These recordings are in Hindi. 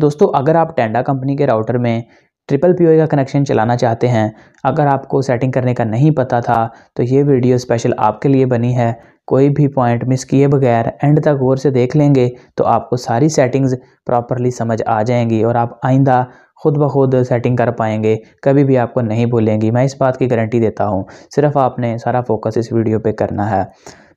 दोस्तों अगर आप टेंडा कंपनी के राउटर में ट्रिपल पी का कनेक्शन चलाना चाहते हैं अगर आपको सेटिंग करने का नहीं पता था तो ये वीडियो स्पेशल आपके लिए बनी है कोई भी पॉइंट मिस किए बगैर एंड तक गौर से देख लेंगे तो आपको सारी सेटिंग्स प्रॉपरली समझ आ जाएंगी और आप आइंदा खुद ब खुद सेटिंग कर पाएंगे कभी भी आपको नहीं भूलेंगी मैं इस बात की गारंटी देता हूँ सिर्फ आपने सारा फोकस इस वीडियो पर करना है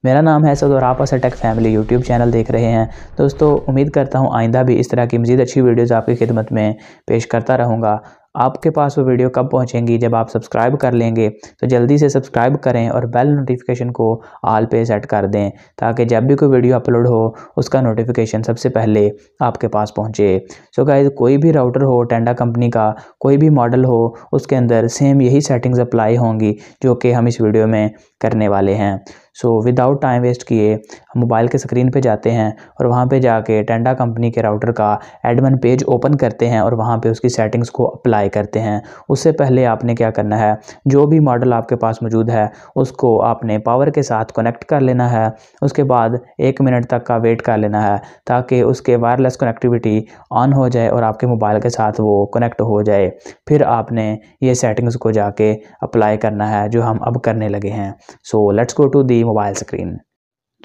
मेरा नाम है सद और आप असर टेक फैमिली यूट्यूब चैनल देख रहे हैं दोस्तों उम्मीद करता हूँ आइंदा भी इस तरह की मज़ीद अच्छी वीडियोज़ आपकी खिदमत में पेश करता रहूँगा आपके पास वो वीडियो कब पहुँचेंगी जब आप सब्सक्राइब कर लेंगे तो जल्दी से सब्सक्राइब करें और बेल नोटिफिकेशन को आल पे सेट कर दें ताकि जब भी कोई वीडियो अपलोड हो उसका नोटिफिकेशन सबसे पहले आपके पास पहुँचे सो गाय कोई भी राउटर हो टेंडा कंपनी का कोई भी मॉडल हो उसके अंदर सेम यही सेटिंग्स अप्लाई होंगी जो कि हम इस वीडियो में करने वाले हैं सो विदाउट टाइम वेस्ट किए हम मोबाइल के स्क्रीन पे जाते हैं और वहाँ पे जाके टेंडा कंपनी के राउटर का एडमिन पेज ओपन करते हैं और वहाँ पे उसकी सेटिंग्स को अप्लाई करते हैं उससे पहले आपने क्या करना है जो भी मॉडल आपके पास मौजूद है उसको आपने पावर के साथ कनेक्ट कर लेना है उसके बाद एक मिनट तक का वेट कर लेना है ताकि उसके वायरलेस कनेक्टिविटी ऑन हो जाए और आपके मोबाइल के साथ वो कनेक्ट हो जाए फिर आपने ये सेटिंग्स को जाके अप्लाई करना है जो हम अब करने लगे हैं so let's go to the mobile screen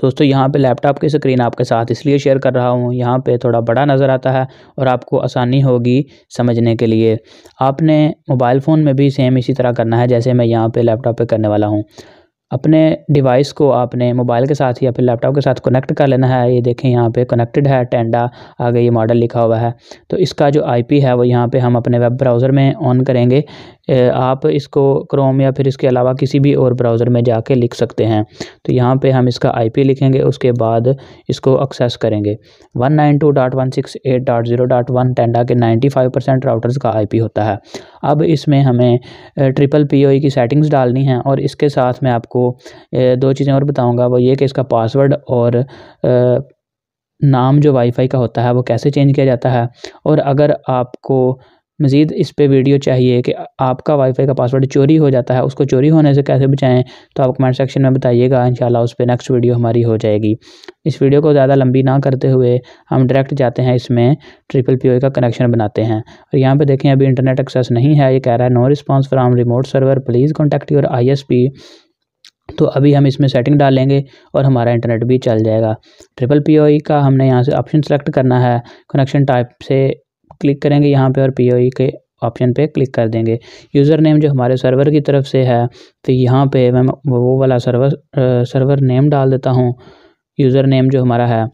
दोस्तों यहाँ पे लैपटॉप की स्क्रीन आपके साथ इसलिए शेयर कर रहा हूँ यहाँ पे थोड़ा बड़ा नज़र आता है और आपको आसानी होगी समझने के लिए आपने मोबाइल फ़ोन में भी सेम इसी तरह करना है जैसे मैं यहाँ पे लैपटॉप पे करने वाला हूँ अपने डिवाइस को आपने मोबाइल के साथ या फिर लैपटॉप के साथ कनेक्ट कर लेना है ये देखें यहाँ पे कनेक्टेड है टेंडा आगे ये मॉडल लिखा हुआ है तो इसका जो आईपी है वो यहाँ पे हम अपने वेब ब्राउज़र में ऑन करेंगे आप इसको क्रोम या फिर इसके अलावा किसी भी और ब्राउज़र में जाके लिख सकते हैं तो यहाँ पे हम इसका आईपी लिखेंगे उसके बाद इसको एक्सेस करेंगे वन टेंडा के फाइव परसेंट राउटर्स का पी होता है अब इसमें हमें ट्रिपल पी e की सेटिंग्स डालनी है और इसके साथ मैं आपको दो चीज़ें और बताऊँगा वो ये कि इसका पासवर्ड और नाम जो वाईफाई का होता है वो कैसे चेंज किया जाता है और अगर आपको मज़ीद इस पर वीडियो चाहिए कि आपका वाईफाई का पासवर्ड चोरी हो जाता है उसको चोरी होने से कैसे बचाएं तो आप कमेंट सेक्शन में बताइएगा इन शाला उस पर नेक्स्ट वीडियो हमारी हो जाएगी इस वीडियो को ज़्यादा लंबी ना करते हुए हम डायरेक्ट जाते हैं इसमें ट्रिपल पी e का कनेक्शन बनाते हैं और यहाँ पर देखें अभी इंटरनेट एक्सेस नहीं है ये कह रहा है no response from remote server please contact your I तो अभी हम इसमें सेटिंग डालेंगे और हमारा इंटरनेट भी चल जाएगा ट्रिपल पी e का हमने यहाँ से ऑप्शन सेलेक्ट करना है कनेक्शन टाइप से क्लिक करेंगे यहाँ पे और पी e के ऑप्शन पे क्लिक कर देंगे यूज़र नेम जो हमारे सर्वर की तरफ से है तो यहाँ पे मैं वो वाला सर्वर सर्वर नेम डाल देता हूँ यूज़र नेम जो हमारा है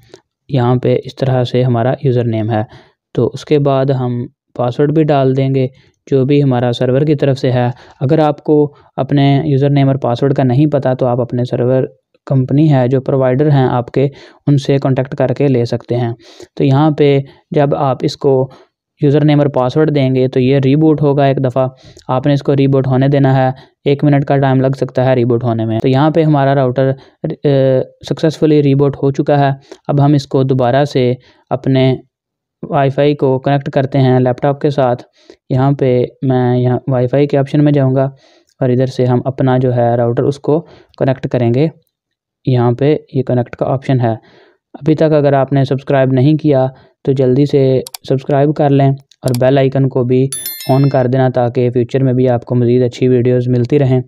यहाँ पे इस तरह से हमारा यूज़र नेम है तो उसके बाद हम पासवर्ड भी डाल देंगे जो भी हमारा सर्वर की तरफ से है अगर आपको अपने यूज़र नेम और पासवर्ड का नहीं पता तो आप अपने सर्वर कंपनी है जो प्रोवाइडर हैं आपके उनसे कांटेक्ट करके ले सकते हैं तो यहाँ पे जब आप इसको यूज़र नेम और पासवर्ड देंगे तो ये रीबूट होगा एक दफ़ा आपने इसको रीबूट होने देना है एक मिनट का टाइम लग सकता है रीबूट होने में तो यहाँ पे हमारा राउटर सक्सेसफुली रीबूट हो चुका है अब हम इसको दोबारा से अपने वाईफाई को कनेक्ट करते हैं लैपटॉप के साथ यहाँ पे मैं यहाँ वाईफाई के ऑप्शन में जाऊँगा और इधर से हम अपना जो है राउटर उसको कनेक्ट करेंगे यहाँ पर ये कनेक्ट का ऑप्शन है अभी तक अगर आपने सब्सक्राइब नहीं किया तो जल्दी से सब्सक्राइब कर लें और बेल आइकन को भी ऑन कर देना ताकि फ्यूचर में भी आपको मज़ीद अच्छी वीडियोस मिलती रहें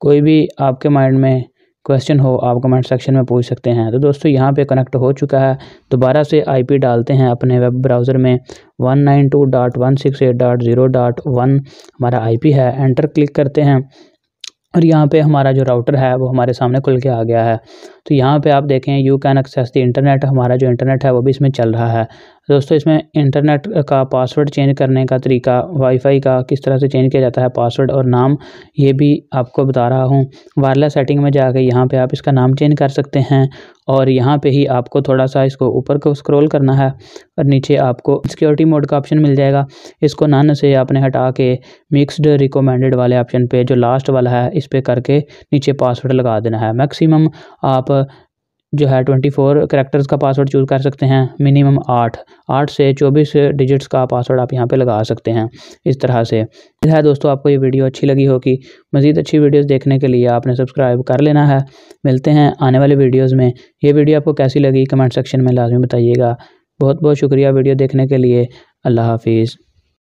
कोई भी आपके माइंड में क्वेश्चन हो आप कमेंट सेक्शन में पूछ सकते हैं तो दोस्तों यहाँ पे कनेक्ट हो चुका है दोबारा से आईपी डालते हैं अपने वेब ब्राउज़र में one one nine two dot dot dot six eight zero one हमारा आईपी है एंटर क्लिक करते हैं और यहाँ पे हमारा जो राउटर है वो हमारे सामने खुल के आ गया है तो यहाँ पे आप देखें you can access the internet हमारा जो इंटरनेट है वो भी इसमें चल रहा है दोस्तों इसमें इंटरनेट का पासवर्ड चेंज करने का तरीका वाईफाई का किस तरह से चेंज किया जाता है पासवर्ड और नाम ये भी आपको बता रहा हूँ वायरलेस सेटिंग में जाकर यहाँ पे आप इसका नाम चेंज कर सकते हैं और यहाँ पे ही आपको थोड़ा सा इसको ऊपर को स्क्रॉल करना है और नीचे आपको सिक्योरिटी मोड का ऑप्शन मिल जाएगा इसको नन से आपने हटा के मिक्सड रिकोमेंडेड वाले ऑप्शन पे जो लास्ट वाला है इस पर करके नीचे पासवर्ड लगा देना है मैक्सिमम आप जो है ट्वेंटी फोर करेक्टर्स का पासवर्ड चूज़ कर सकते हैं मिनिमम आठ आठ से चौबीस डिजिट्स का पासवर्ड आप यहाँ पे लगा सकते हैं इस तरह से है दोस्तों आपको ये वीडियो अच्छी लगी होगी मज़ीद अच्छी वीडियोस देखने के लिए आपने सब्सक्राइब कर लेना है मिलते हैं आने वाले वीडियोज़ में ये वीडियो आपको कैसी लगी कमेंट सेक्शन में लाजमी बताइएगा बहुत बहुत शुक्रिया वीडियो देखने के लिए अल्लाह हाफिज़